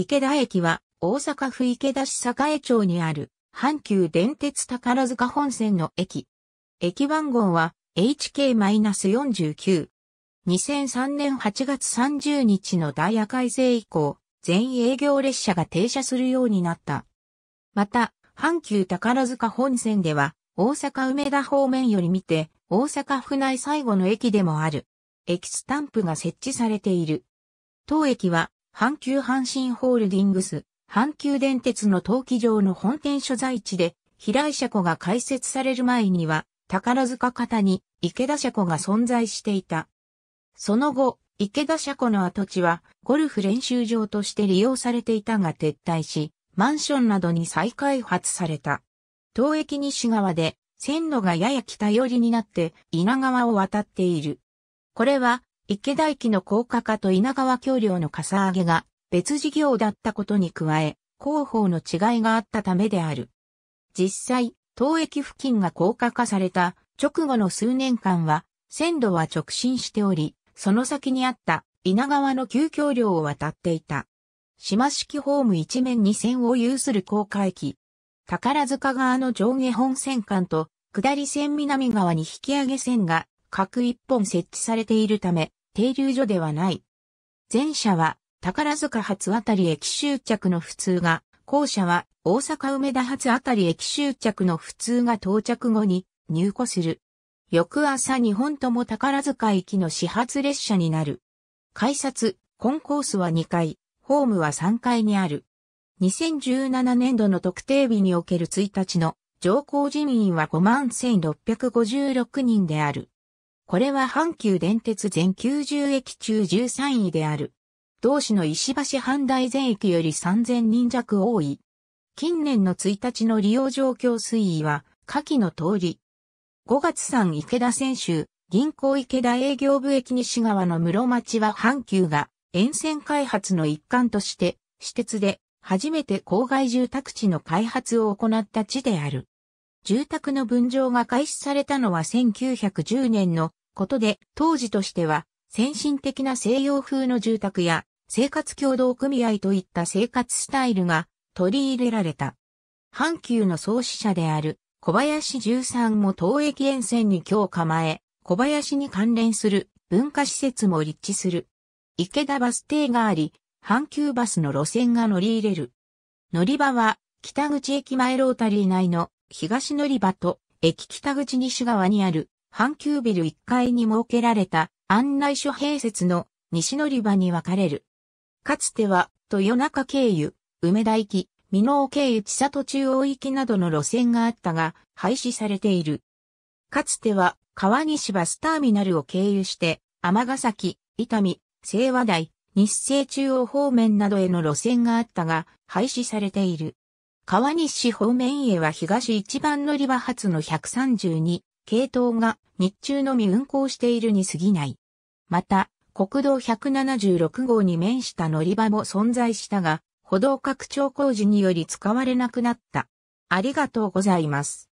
池田駅は大阪府池田市栄町にある阪急電鉄宝塚本線の駅。駅番号は HK-49。2003年8月30日のダイヤ改正以降、全営業列車が停車するようになった。また、阪急宝塚本線では、大阪梅田方面より見て、大阪府内最後の駅でもある。駅スタンプが設置されている。当駅は阪急阪神ホールディングス、阪急電鉄の陶器場の本店所在地で、平井車庫が開設される前には、宝塚方に池田車庫が存在していた。その後、池田車庫の跡地は、ゴルフ練習場として利用されていたが撤退し、マンションなどに再開発された。東駅西側で、線路がやや北寄りになって、稲川を渡っている。これは、池田駅の高架化と稲川橋梁のかさ上げが別事業だったことに加え、広報の違いがあったためである。実際、当駅付近が高架化された直後の数年間は、線路は直進しており、その先にあった稲川の急橋梁を渡っていた。島式ホーム一面に線を有する高架駅。宝塚側の上下本線間と、下り線南側に引き上げ線が各一本設置されているため、停留所ではない。前者は宝塚発あたり駅終着の普通が、後者は大阪梅田発あたり駅終着の普通が到着後に入庫する。翌朝日本とも宝塚行きの始発列車になる。改札、コンコースは2階、ホームは3階にある。2017年度の特定日における1日の乗降人員は51,656人である。これは阪急電鉄全90駅中13位である。同市の石橋半大全駅より3000人弱多い。近年の1日の利用状況推移は、下記の通り。5月3池田選手、銀行池田営業部駅西側の室町は阪急が沿線開発の一環として、私鉄で初めて郊外住宅地の開発を行った地である。住宅の分譲が開始されたのは1910年のことで、当時としては、先進的な西洋風の住宅や、生活協同組合といった生活スタイルが取り入れられた。阪急の創始者である小林十三も東駅沿線に今日構え、小林に関連する文化施設も立地する。池田バス停があり、阪急バスの路線が乗り入れる。乗り場は北口駅前ロータリー内の東乗り場と駅北口西側にある阪急ビル1階に設けられた案内所併設の西乗り場に分かれる。かつては、豊中経由、梅田行き、美濃経由千里中央行きなどの路線があったが、廃止されている。かつては、川西バスターミナルを経由して、天ヶ崎、伊丹、清和台、日清中央方面などへの路線があったが、廃止されている。川西方面へは東一番乗り場発の132、系統が日中のみ運行しているに過ぎない。また、国道176号に面した乗り場も存在したが、歩道拡張工事により使われなくなった。ありがとうございます。